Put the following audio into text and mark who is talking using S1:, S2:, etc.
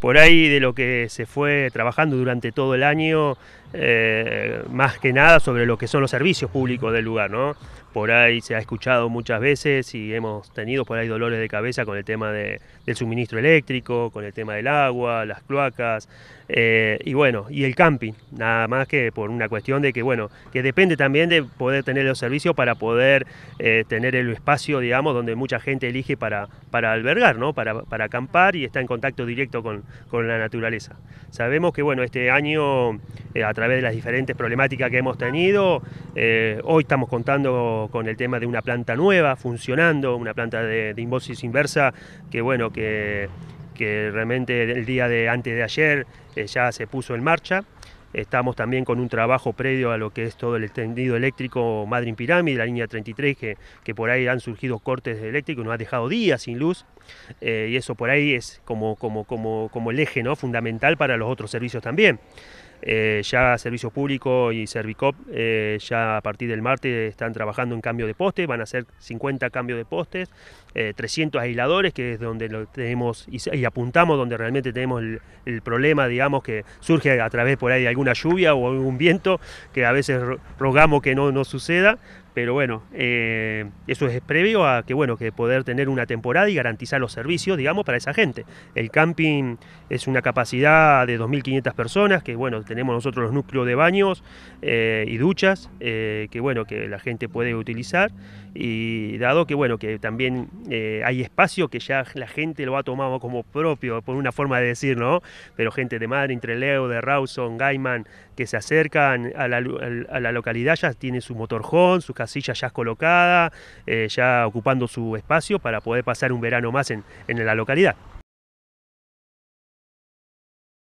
S1: por ahí de lo que se fue trabajando durante todo el año, eh, más que nada sobre lo que son los servicios públicos del lugar, ¿no? Por ahí se ha escuchado muchas veces y hemos tenido por ahí dolores de cabeza con el tema del suministro eléctrico, con el tema del agua, las cloacas, eh, y bueno, y el camping, nada más que por una cuestión de que, bueno, que depende también de poder tener los servicios para poder eh, tener el espacio, digamos, donde mucha gente elige para, para albergar, ¿no? Para, para acampar y está en contacto directo con, con la naturaleza. Sabemos que bueno, este año, eh, a través de las diferentes problemáticas que hemos tenido, eh, hoy estamos contando con el tema de una planta nueva funcionando, una planta de, de inversa, que bueno, que, que, realmente el día de antes de ayer eh, ya se puso en marcha. Estamos también con un trabajo previo a lo que es todo el extendido eléctrico Madrid Pirámide, la línea 33, que, que por ahí han surgido cortes eléctricos, nos ha dejado días sin luz. Eh, y eso por ahí es como, como, como, el eje ¿no? fundamental para los otros servicios también. Eh, ya Servicio Público y Servicop eh, ya a partir del martes están trabajando en cambio de postes, van a ser 50 cambios de postes, 300 aisladores, que es donde lo tenemos y, apuntamos donde realmente tenemos el, problema, digamos, que surge a través por ahí de alguna lluvia o algún viento, que a veces rogamos que no, no suceda, pero bueno, eh, eso es previo a que, bueno, que poder tener una temporada y garantizar los servicios, digamos, para esa gente. El camping es una capacidad de 2.500 personas, que bueno, tenemos nosotros los núcleos de baños eh, y duchas, eh, que bueno, que la gente puede utilizar, y dado que bueno, que también hay espacio que ya la gente lo ha tomado como propio, por una forma de decir, ¿no? Pero gente de Madrid, leo de Rawson, Gaiman, que se acercan a la, a la localidad, ya tienen su motorjón, su casa silla ya colocada, eh, ya ocupando su espacio para poder pasar un verano más en la localidad.